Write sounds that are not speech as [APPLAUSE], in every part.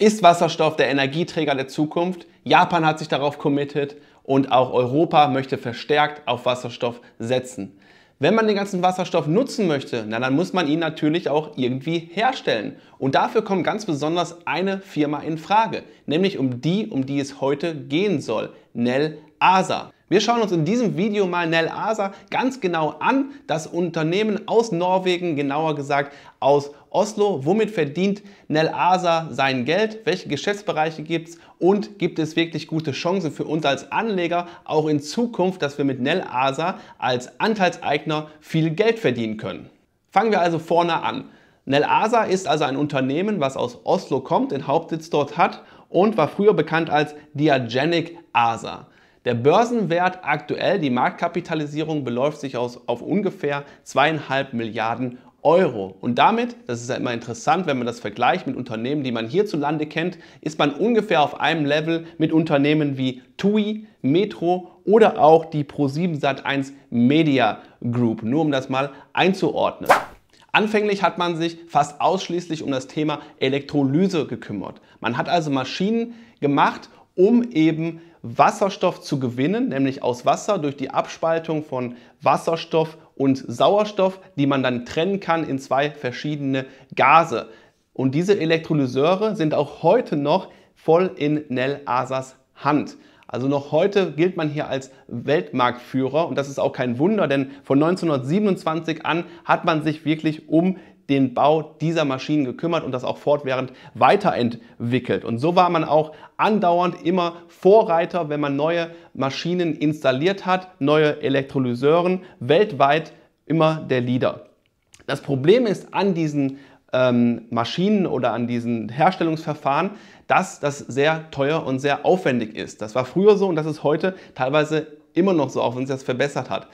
Ist Wasserstoff der Energieträger der Zukunft? Japan hat sich darauf committed und auch Europa möchte verstärkt auf Wasserstoff setzen. Wenn man den ganzen Wasserstoff nutzen möchte, na, dann muss man ihn natürlich auch irgendwie herstellen. Und dafür kommt ganz besonders eine Firma in Frage, nämlich um die, um die es heute gehen soll, Nel Asa. Wir schauen uns in diesem Video mal Nel Asa ganz genau an, das Unternehmen aus Norwegen, genauer gesagt aus Oslo. Womit verdient Nel Asa sein Geld? Welche Geschäftsbereiche gibt es? Und gibt es wirklich gute Chancen für uns als Anleger auch in Zukunft, dass wir mit Nel Asa als Anteilseigner viel Geld verdienen können? Fangen wir also vorne an. Nel Asa ist also ein Unternehmen, was aus Oslo kommt, den Hauptsitz dort hat und war früher bekannt als Diagenic Asa. Der Börsenwert aktuell, die Marktkapitalisierung beläuft sich aus, auf ungefähr zweieinhalb Milliarden Euro. Euro. Und damit, das ist ja immer interessant, wenn man das vergleicht mit Unternehmen, die man hierzulande kennt, ist man ungefähr auf einem Level mit Unternehmen wie TUI, Metro oder auch die Pro7 Sat1 Media Group, nur um das mal einzuordnen. Anfänglich hat man sich fast ausschließlich um das Thema Elektrolyse gekümmert. Man hat also Maschinen gemacht, um eben Wasserstoff zu gewinnen, nämlich aus Wasser durch die Abspaltung von Wasserstoff und Sauerstoff, die man dann trennen kann in zwei verschiedene Gase. Und diese Elektrolyseure sind auch heute noch voll in Nell Asas Hand. Also noch heute gilt man hier als Weltmarktführer und das ist auch kein Wunder, denn von 1927 an hat man sich wirklich um den Bau dieser Maschinen gekümmert und das auch fortwährend weiterentwickelt. Und so war man auch andauernd immer Vorreiter, wenn man neue Maschinen installiert hat, neue Elektrolyseuren, weltweit immer der Leader. Das Problem ist an diesen ähm, Maschinen oder an diesen Herstellungsverfahren, dass das sehr teuer und sehr aufwendig ist. Das war früher so und das ist heute teilweise immer noch so, auch wenn sich das verbessert hat.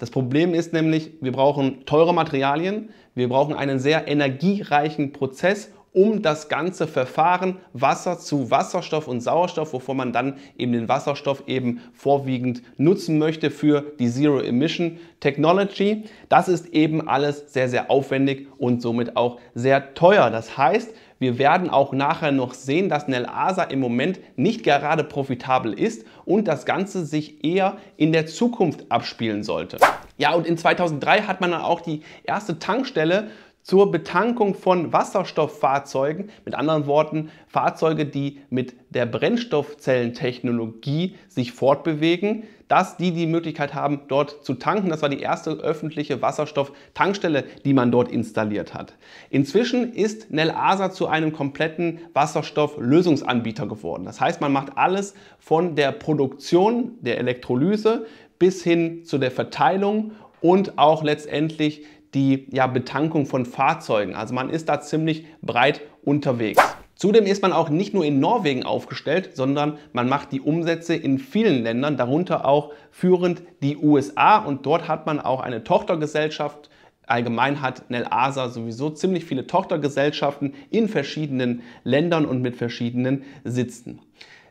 Das Problem ist nämlich, wir brauchen teure Materialien, wir brauchen einen sehr energiereichen Prozess, um das ganze Verfahren Wasser zu Wasserstoff und Sauerstoff, wovon man dann eben den Wasserstoff eben vorwiegend nutzen möchte für die Zero Emission Technology. Das ist eben alles sehr, sehr aufwendig und somit auch sehr teuer. Das heißt, wir werden auch nachher noch sehen, dass Nelasa im Moment nicht gerade profitabel ist und das Ganze sich eher in der Zukunft abspielen sollte. Ja, und in 2003 hat man dann auch die erste Tankstelle zur Betankung von Wasserstofffahrzeugen, mit anderen Worten Fahrzeuge, die mit der Brennstoffzellentechnologie sich fortbewegen, dass die die Möglichkeit haben, dort zu tanken. Das war die erste öffentliche Wasserstofftankstelle, die man dort installiert hat. Inzwischen ist Nelasa zu einem kompletten Wasserstofflösungsanbieter geworden. Das heißt, man macht alles von der Produktion, der Elektrolyse bis hin zu der Verteilung und auch letztendlich die ja, Betankung von Fahrzeugen. Also man ist da ziemlich breit unterwegs. Zudem ist man auch nicht nur in Norwegen aufgestellt, sondern man macht die Umsätze in vielen Ländern, darunter auch führend die USA und dort hat man auch eine Tochtergesellschaft. Allgemein hat Nel Asa sowieso ziemlich viele Tochtergesellschaften in verschiedenen Ländern und mit verschiedenen Sitzen.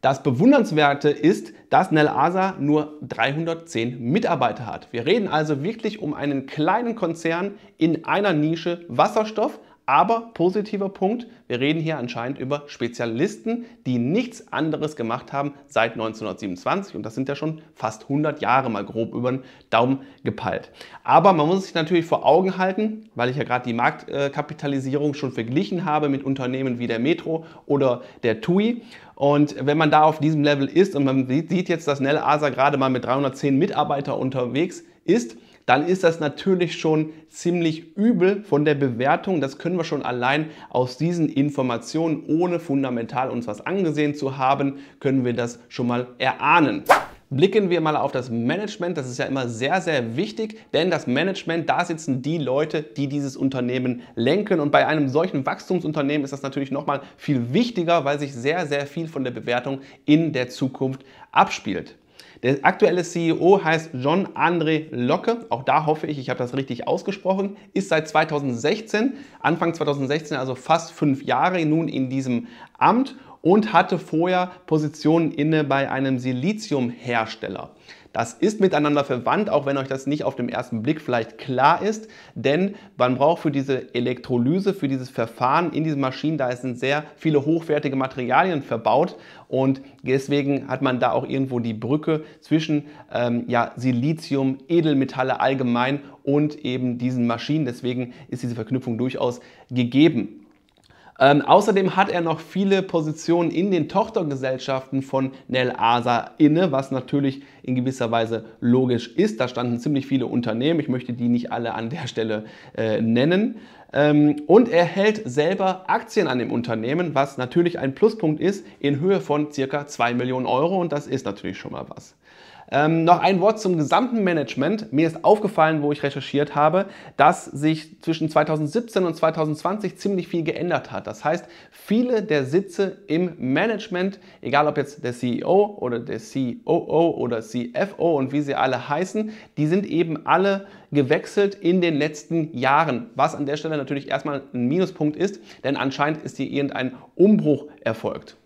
Das Bewundernswerte ist, dass Nel Asa nur 310 Mitarbeiter hat. Wir reden also wirklich um einen kleinen Konzern in einer Nische Wasserstoff, aber positiver Punkt, wir reden hier anscheinend über Spezialisten, die nichts anderes gemacht haben seit 1927 und das sind ja schon fast 100 Jahre mal grob über den Daumen gepeilt. Aber man muss sich natürlich vor Augen halten, weil ich ja gerade die Marktkapitalisierung schon verglichen habe mit Unternehmen wie der Metro oder der TUI und wenn man da auf diesem Level ist und man sieht jetzt, dass Nell Asa gerade mal mit 310 Mitarbeitern unterwegs ist, dann ist das natürlich schon ziemlich übel von der Bewertung. Das können wir schon allein aus diesen Informationen, ohne fundamental uns was angesehen zu haben, können wir das schon mal erahnen. Blicken wir mal auf das Management. Das ist ja immer sehr, sehr wichtig, denn das Management, da sitzen die Leute, die dieses Unternehmen lenken. Und bei einem solchen Wachstumsunternehmen ist das natürlich nochmal viel wichtiger, weil sich sehr, sehr viel von der Bewertung in der Zukunft abspielt. Der aktuelle CEO heißt John-André Locke. Auch da hoffe ich, ich habe das richtig ausgesprochen. Ist seit 2016, Anfang 2016, also fast fünf Jahre nun in diesem Amt und hatte vorher Positionen inne bei einem Siliziumhersteller. hersteller das ist miteinander verwandt, auch wenn euch das nicht auf dem ersten Blick vielleicht klar ist, denn man braucht für diese Elektrolyse, für dieses Verfahren in diesen Maschinen, da sind sehr viele hochwertige Materialien verbaut und deswegen hat man da auch irgendwo die Brücke zwischen ähm, ja, Silizium, Edelmetalle allgemein und eben diesen Maschinen. Deswegen ist diese Verknüpfung durchaus gegeben. Ähm, außerdem hat er noch viele Positionen in den Tochtergesellschaften von Nel Asa inne, was natürlich in gewisser Weise logisch ist. Da standen ziemlich viele Unternehmen. Ich möchte die nicht alle an der Stelle äh, nennen. Ähm, und er hält selber Aktien an dem Unternehmen, was natürlich ein Pluspunkt ist in Höhe von circa 2 Millionen Euro. Und das ist natürlich schon mal was. Ähm, noch ein Wort zum gesamten Management. Mir ist aufgefallen, wo ich recherchiert habe, dass sich zwischen 2017 und 2020 ziemlich viel geändert hat. Das heißt, viele der Sitze im Management, egal ob jetzt der CEO oder der COO oder CFO und wie sie alle heißen, die sind eben alle gewechselt in den letzten Jahren. Was an der Stelle natürlich erstmal ein Minuspunkt ist, denn anscheinend ist hier irgendein Umbruch erfolgt.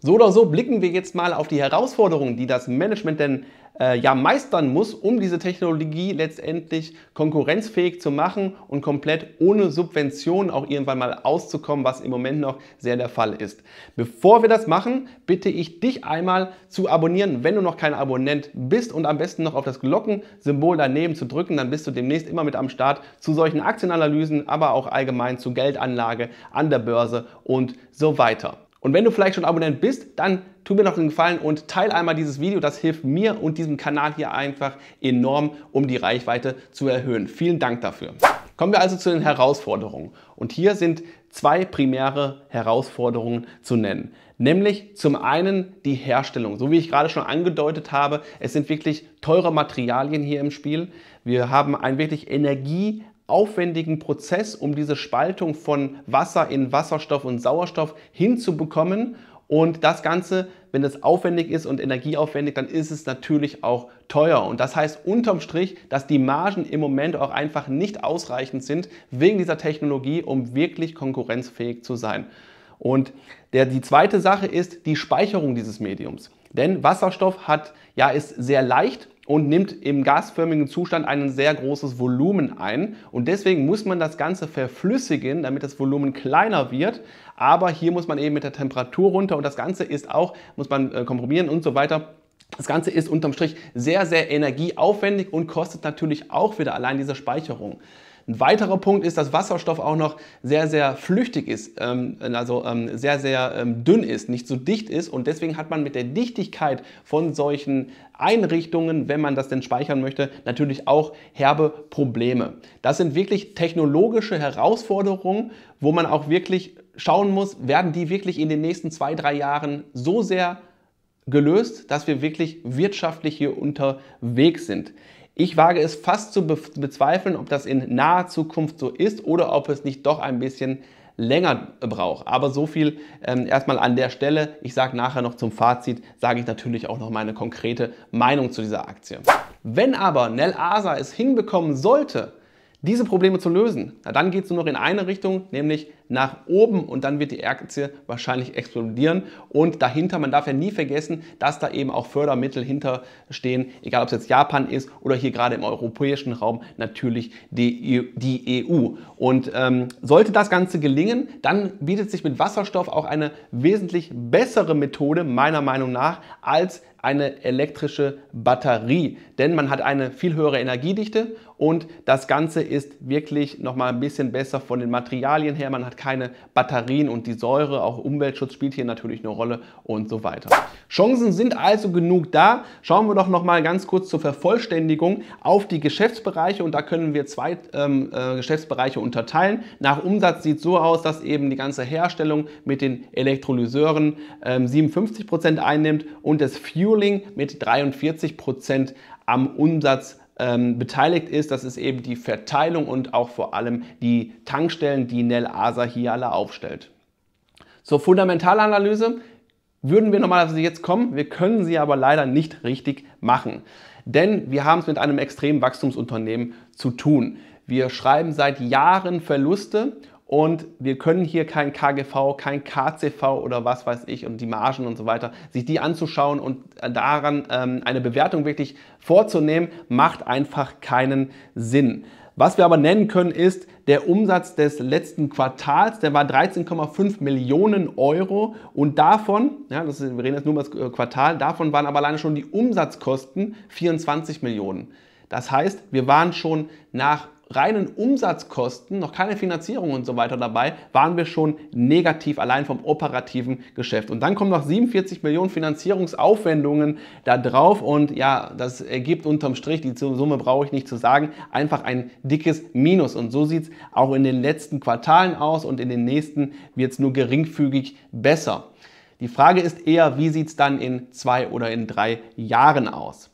So oder so blicken wir jetzt mal auf die Herausforderungen, die das Management denn äh, ja, meistern muss, um diese Technologie letztendlich konkurrenzfähig zu machen und komplett ohne Subventionen auch irgendwann mal auszukommen, was im Moment noch sehr der Fall ist. Bevor wir das machen, bitte ich dich einmal zu abonnieren, wenn du noch kein Abonnent bist und am besten noch auf das Glockensymbol daneben zu drücken, dann bist du demnächst immer mit am Start zu solchen Aktienanalysen, aber auch allgemein zu Geldanlage an der Börse und so weiter. Und wenn du vielleicht schon Abonnent bist, dann tu mir noch einen Gefallen und teile einmal dieses Video. Das hilft mir und diesem Kanal hier einfach enorm, um die Reichweite zu erhöhen. Vielen Dank dafür. Kommen wir also zu den Herausforderungen. Und hier sind zwei primäre Herausforderungen zu nennen. Nämlich zum einen die Herstellung. So wie ich gerade schon angedeutet habe, es sind wirklich teure Materialien hier im Spiel. Wir haben ein wirklich energie aufwendigen Prozess, um diese Spaltung von Wasser in Wasserstoff und Sauerstoff hinzubekommen. Und das Ganze, wenn es aufwendig ist und energieaufwendig, dann ist es natürlich auch teuer. Und das heißt unterm Strich, dass die Margen im Moment auch einfach nicht ausreichend sind wegen dieser Technologie, um wirklich konkurrenzfähig zu sein. Und der, die zweite Sache ist die Speicherung dieses Mediums. Denn Wasserstoff hat, ja, ist sehr leicht und nimmt im gasförmigen Zustand ein sehr großes Volumen ein. Und deswegen muss man das Ganze verflüssigen, damit das Volumen kleiner wird. Aber hier muss man eben mit der Temperatur runter und das Ganze ist auch, muss man äh, komprimieren und so weiter das Ganze ist unterm Strich sehr, sehr energieaufwendig und kostet natürlich auch wieder allein diese Speicherung. Ein weiterer Punkt ist, dass Wasserstoff auch noch sehr, sehr flüchtig ist, ähm, also ähm, sehr, sehr ähm, dünn ist, nicht so dicht ist. Und deswegen hat man mit der Dichtigkeit von solchen Einrichtungen, wenn man das denn speichern möchte, natürlich auch herbe Probleme. Das sind wirklich technologische Herausforderungen, wo man auch wirklich schauen muss, werden die wirklich in den nächsten zwei, drei Jahren so sehr gelöst, dass wir wirklich wirtschaftlich hier unterwegs sind. Ich wage es fast zu bezweifeln, ob das in naher Zukunft so ist oder ob es nicht doch ein bisschen länger braucht. Aber so viel ähm, erstmal an der Stelle. Ich sage nachher noch zum Fazit, sage ich natürlich auch noch meine konkrete Meinung zu dieser Aktie. Wenn aber Nell Asa es hinbekommen sollte, diese Probleme zu lösen, na dann geht es nur noch in eine Richtung, nämlich nach oben und dann wird die Aktie wahrscheinlich explodieren. Und dahinter, man darf ja nie vergessen, dass da eben auch Fördermittel hinterstehen, egal ob es jetzt Japan ist oder hier gerade im europäischen Raum natürlich die, die EU. Und ähm, sollte das Ganze gelingen, dann bietet sich mit Wasserstoff auch eine wesentlich bessere Methode, meiner Meinung nach, als eine elektrische Batterie, denn man hat eine viel höhere Energiedichte und das Ganze ist wirklich nochmal ein bisschen besser von den Materialien her. Man hat keine Batterien und die Säure, auch Umweltschutz spielt hier natürlich eine Rolle und so weiter. Chancen sind also genug da. Schauen wir doch nochmal ganz kurz zur Vervollständigung auf die Geschäftsbereiche und da können wir zwei ähm, äh, Geschäftsbereiche unterteilen. Nach Umsatz sieht es so aus, dass eben die ganze Herstellung mit den Elektrolyseuren ähm, 57% einnimmt und das Fueling mit 43% am Umsatz ähm, beteiligt ist. Das ist eben die Verteilung und auch vor allem die Tankstellen, die Nel Asa hier alle aufstellt. Zur Fundamentalanalyse würden wir normalerweise jetzt kommen, wir können sie aber leider nicht richtig machen. Denn wir haben es mit einem extremen Wachstumsunternehmen zu tun. Wir schreiben seit Jahren Verluste und wir können hier kein KGV, kein KCV oder was weiß ich und die Margen und so weiter, sich die anzuschauen und daran ähm, eine Bewertung wirklich vorzunehmen, macht einfach keinen Sinn. Was wir aber nennen können, ist der Umsatz des letzten Quartals. Der war 13,5 Millionen Euro und davon, ja, das ist, wir reden jetzt nur über das äh, Quartal, davon waren aber alleine schon die Umsatzkosten 24 Millionen. Das heißt, wir waren schon nach reinen Umsatzkosten, noch keine Finanzierung und so weiter dabei, waren wir schon negativ allein vom operativen Geschäft. Und dann kommen noch 47 Millionen Finanzierungsaufwendungen da drauf und ja, das ergibt unterm Strich, die Summe brauche ich nicht zu sagen, einfach ein dickes Minus. Und so sieht es auch in den letzten Quartalen aus und in den nächsten wird es nur geringfügig besser. Die Frage ist eher, wie sieht es dann in zwei oder in drei Jahren aus?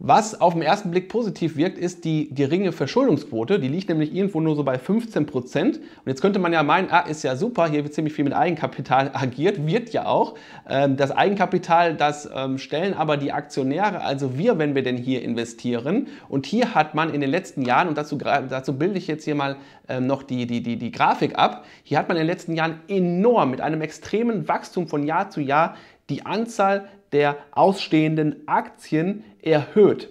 Was auf den ersten Blick positiv wirkt, ist die geringe Verschuldungsquote. Die liegt nämlich irgendwo nur so bei 15 Prozent. Und jetzt könnte man ja meinen, ah, ist ja super, hier wird ziemlich viel mit Eigenkapital [LAUGHS] agiert, wird ja auch. Ähm, das Eigenkapital, das ähm, stellen aber die Aktionäre, also wir, wenn wir denn hier investieren. Und hier hat man in den letzten Jahren, und dazu, dazu bilde ich jetzt hier mal ähm, noch die, die, die, die Grafik ab, hier hat man in den letzten Jahren enorm mit einem extremen Wachstum von Jahr zu Jahr die Anzahl der ausstehenden Aktien erhöht.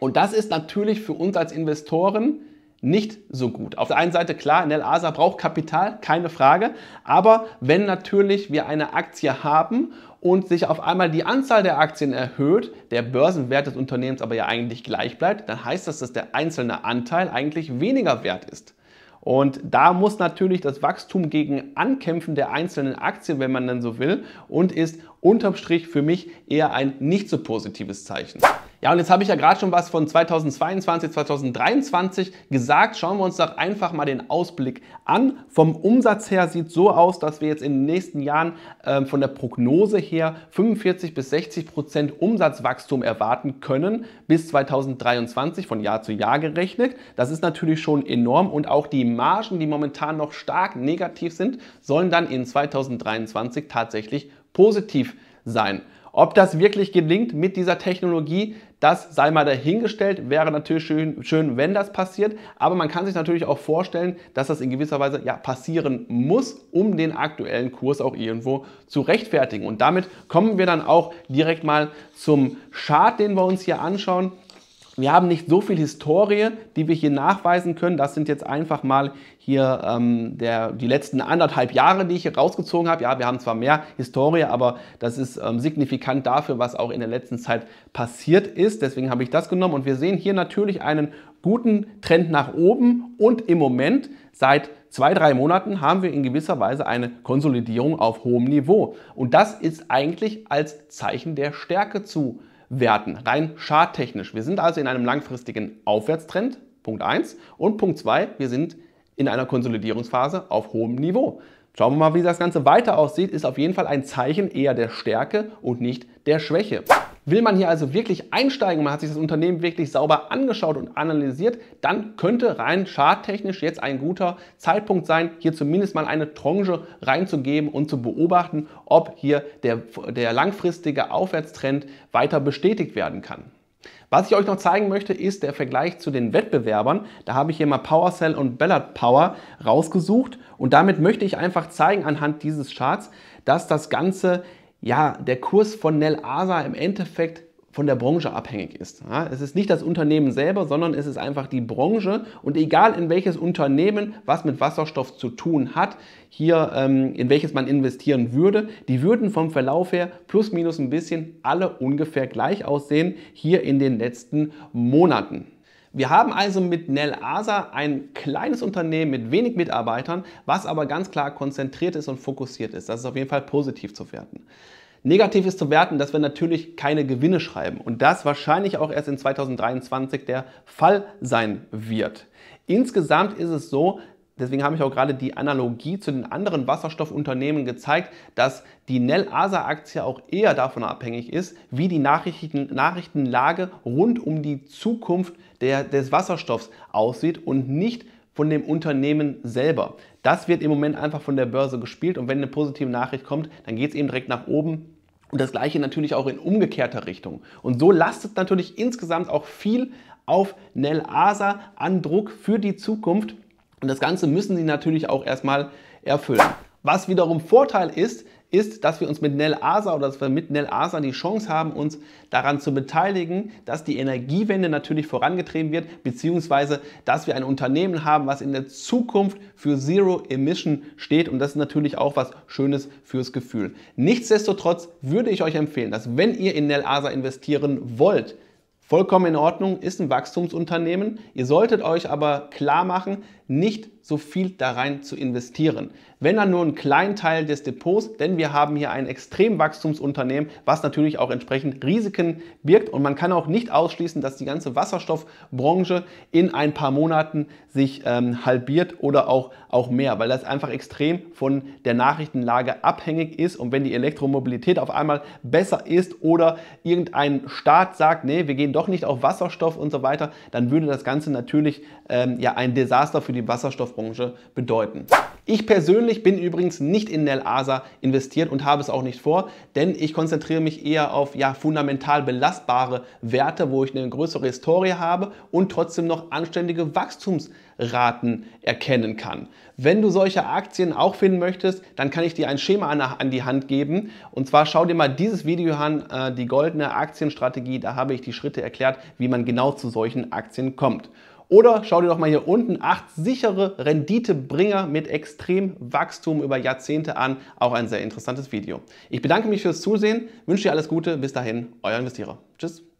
Und das ist natürlich für uns als Investoren nicht so gut. Auf der einen Seite klar, Nel Asa braucht Kapital, keine Frage, aber wenn natürlich wir eine Aktie haben und sich auf einmal die Anzahl der Aktien erhöht, der Börsenwert des Unternehmens aber ja eigentlich gleich bleibt, dann heißt das, dass der einzelne Anteil eigentlich weniger wert ist. Und da muss natürlich das Wachstum gegen Ankämpfen der einzelnen Aktien, wenn man dann so will, und ist unterm Strich für mich eher ein nicht so positives Zeichen. Ja, und jetzt habe ich ja gerade schon was von 2022, 2023 gesagt. Schauen wir uns doch einfach mal den Ausblick an. Vom Umsatz her sieht es so aus, dass wir jetzt in den nächsten Jahren äh, von der Prognose her 45 bis 60 Prozent Umsatzwachstum erwarten können bis 2023 von Jahr zu Jahr gerechnet. Das ist natürlich schon enorm und auch die Margen, die momentan noch stark negativ sind, sollen dann in 2023 tatsächlich positiv sein. Ob das wirklich gelingt mit dieser Technologie, das sei mal dahingestellt. Wäre natürlich schön, schön, wenn das passiert. Aber man kann sich natürlich auch vorstellen, dass das in gewisser Weise ja, passieren muss, um den aktuellen Kurs auch irgendwo zu rechtfertigen. Und damit kommen wir dann auch direkt mal zum Chart, den wir uns hier anschauen. Wir haben nicht so viel Historie, die wir hier nachweisen können. Das sind jetzt einfach mal hier ähm, der, die letzten anderthalb Jahre, die ich hier rausgezogen habe. Ja, wir haben zwar mehr Historie, aber das ist ähm, signifikant dafür, was auch in der letzten Zeit passiert ist. Deswegen habe ich das genommen und wir sehen hier natürlich einen guten Trend nach oben und im Moment seit zwei, drei Monaten haben wir in gewisser Weise eine Konsolidierung auf hohem Niveau. Und das ist eigentlich als Zeichen der Stärke zu Werten, rein charttechnisch. Wir sind also in einem langfristigen Aufwärtstrend, Punkt 1. Und Punkt 2, wir sind in einer Konsolidierungsphase auf hohem Niveau. Schauen wir mal, wie das Ganze weiter aussieht, ist auf jeden Fall ein Zeichen eher der Stärke und nicht der Schwäche. Will man hier also wirklich einsteigen, man hat sich das Unternehmen wirklich sauber angeschaut und analysiert, dann könnte rein charttechnisch jetzt ein guter Zeitpunkt sein, hier zumindest mal eine Tranche reinzugeben und zu beobachten, ob hier der, der langfristige Aufwärtstrend weiter bestätigt werden kann. Was ich euch noch zeigen möchte, ist der Vergleich zu den Wettbewerbern. Da habe ich hier mal PowerCell und Ballard Power rausgesucht und damit möchte ich einfach zeigen anhand dieses Charts, dass das Ganze ja, der Kurs von Nel Asa im Endeffekt von der Branche abhängig ist. Ja, es ist nicht das Unternehmen selber, sondern es ist einfach die Branche. Und egal in welches Unternehmen, was mit Wasserstoff zu tun hat, hier ähm, in welches man investieren würde, die würden vom Verlauf her plus minus ein bisschen alle ungefähr gleich aussehen hier in den letzten Monaten. Wir haben also mit Nel Asa ein kleines Unternehmen mit wenig Mitarbeitern, was aber ganz klar konzentriert ist und fokussiert ist. Das ist auf jeden Fall positiv zu werten. Negativ ist zu werten, dass wir natürlich keine Gewinne schreiben und das wahrscheinlich auch erst in 2023 der Fall sein wird. Insgesamt ist es so, deswegen habe ich auch gerade die Analogie zu den anderen Wasserstoffunternehmen gezeigt, dass die Nel-Asa-Aktie auch eher davon abhängig ist, wie die Nachrichten, Nachrichtenlage rund um die Zukunft der, des Wasserstoffs aussieht und nicht von dem Unternehmen selber. Das wird im Moment einfach von der Börse gespielt und wenn eine positive Nachricht kommt, dann geht es eben direkt nach oben. Und das gleiche natürlich auch in umgekehrter Richtung. Und so lastet natürlich insgesamt auch viel auf Nel Asa an Druck für die Zukunft. Und das Ganze müssen Sie natürlich auch erstmal erfüllen. Was wiederum Vorteil ist, ist, dass wir uns mit Nel Asa oder dass wir mit Nel Asa die Chance haben, uns daran zu beteiligen, dass die Energiewende natürlich vorangetrieben wird, beziehungsweise dass wir ein Unternehmen haben, was in der Zukunft für Zero Emission steht und das ist natürlich auch was Schönes fürs Gefühl. Nichtsdestotrotz würde ich euch empfehlen, dass wenn ihr in Nel Asa investieren wollt, Vollkommen in Ordnung, ist ein Wachstumsunternehmen. Ihr solltet euch aber klar machen, nicht so viel da rein zu investieren. Wenn dann nur einen kleinen Teil des Depots, denn wir haben hier ein Extremwachstumsunternehmen, was natürlich auch entsprechend Risiken birgt und man kann auch nicht ausschließen, dass die ganze Wasserstoffbranche in ein paar Monaten sich ähm, halbiert oder auch, auch mehr, weil das einfach extrem von der Nachrichtenlage abhängig ist und wenn die Elektromobilität auf einmal besser ist oder irgendein Staat sagt, nee, wir gehen doch nicht auf Wasserstoff und so weiter, dann würde das Ganze natürlich ähm, ja ein Desaster für die Wasserstoffbranche Versicherungsbranche bedeuten. Ich persönlich bin übrigens nicht in Nel Asa investiert und habe es auch nicht vor, denn ich konzentriere mich eher auf ja, fundamental belastbare Werte, wo ich eine größere Historie habe und trotzdem noch anständige Wachstumsraten erkennen kann. Wenn du solche Aktien auch finden möchtest, dann kann ich dir ein Schema an, die Hand geben. Und zwar schau dir mal dieses Video an, äh, die goldene Aktienstrategie. Da habe ich die Schritte erklärt, wie man genau zu solchen Aktien kommt. Oder schau dir doch mal hier unten acht sichere Renditebringer mit extrem Wachstum über Jahrzehnte an. Auch ein sehr interessantes Video. Ich bedanke mich fürs Zusehen, wünsche dir alles Gute. Bis dahin, euer Investierer. Tschüss.